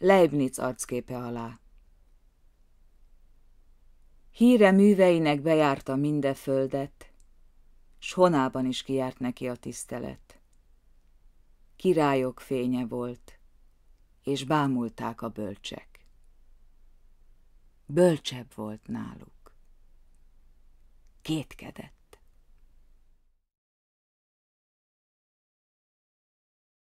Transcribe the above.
Leibniz arcképe alá. Híre műveinek bejárta minde földet, s honában is kiárt neki a tisztelet. Királyok fénye volt, és bámulták a bölcsek. Bölcsebb volt náluk. Kétkedett.